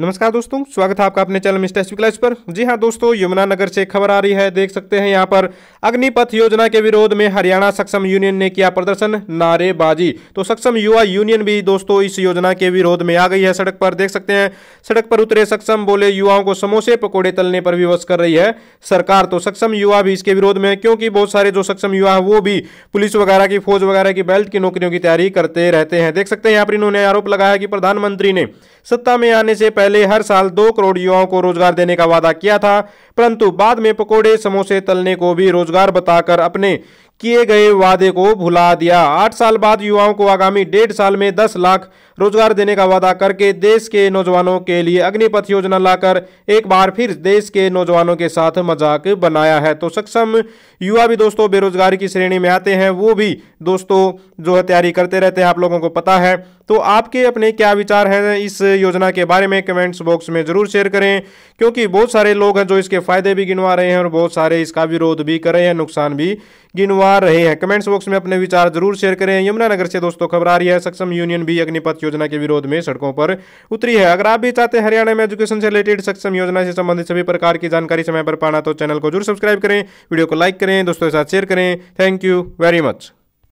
नमस्कार दोस्तों स्वागत है आपका अपने चैनल मिस्टर एस क्लास पर जी हां दोस्तों यमुना नगर से खबर आ रही है देख सकते हैं यहां पर अग्निपथ योजना के विरोध में हरियाणा सक्षम यूनियन ने किया प्रदर्शन नारेबाजी तो सक्षम युवा यूनियन भी दोस्तों इस योजना के विरोध में आ गई है सड़क पर देख सकते हैं सड़क पर उतरे सक्षम बोले युवाओं को समोसे पकौड़े तलने पर विवश कर रही है सरकार तो सक्षम युवा भी इसके विरोध में है क्योंकि बहुत सारे जो सक्षम युवा है वो भी पुलिस वगैरह की फौज वगैरह की बेल्ट की नौकरियों की तैयारी करते रहते हैं देख सकते हैं यहाँ पर इन्होंने आरोप लगाया कि प्रधानमंत्री ने सत्ता में आने से पहले हर साल दो करोड़ युवाओं को रोजगार देने का वादा किया था परंतु बाद में पकोड़े समोसे तलने को भी रोजगार बताकर अपने किए गए वादे को भुला दिया आठ साल बाद युवाओं को आगामी डेढ़ साल में दस लाख रोजगार देने का वादा करके देश के नौजवानों के लिए अग्निपथ योजना लाकर एक बार फिर देश के नौजवानों के साथ मजाक बनाया है तो सक्षम युवा भी दोस्तों बेरोजगारी की श्रेणी में आते हैं वो भी दोस्तों जो है तैयारी करते रहते हैं आप लोगों को पता है तो आपके अपने क्या विचार हैं इस योजना के बारे में कमेंट्स बॉक्स में ज़रूर शेयर करें क्योंकि बहुत सारे लोग हैं जो इसके फ़ायदे भी गिनवा रहे हैं और बहुत सारे इसका विरोध भी कर रहे हैं नुकसान भी गिनवा रहे हैं कमेंट्स बॉक्स में अपने विचार जरूर शेयर करें यमुनानगर से दोस्तों खबर आ रही है सक्षम यूनियन भी अग्निपथ योजना के विरोध में सड़कों पर उतरी है अगर आप भी चाहते हैं हरियाणा में एजुकेशन से रिलेटेड सक्षम योजना से संबंधित सभी प्रकार की जानकारी समय पर पाना तो चैनल को जरूर सब्सक्राइब करें वीडियो को लाइक करें दोस्तों के साथ शेयर करें थैंक यू वेरी मच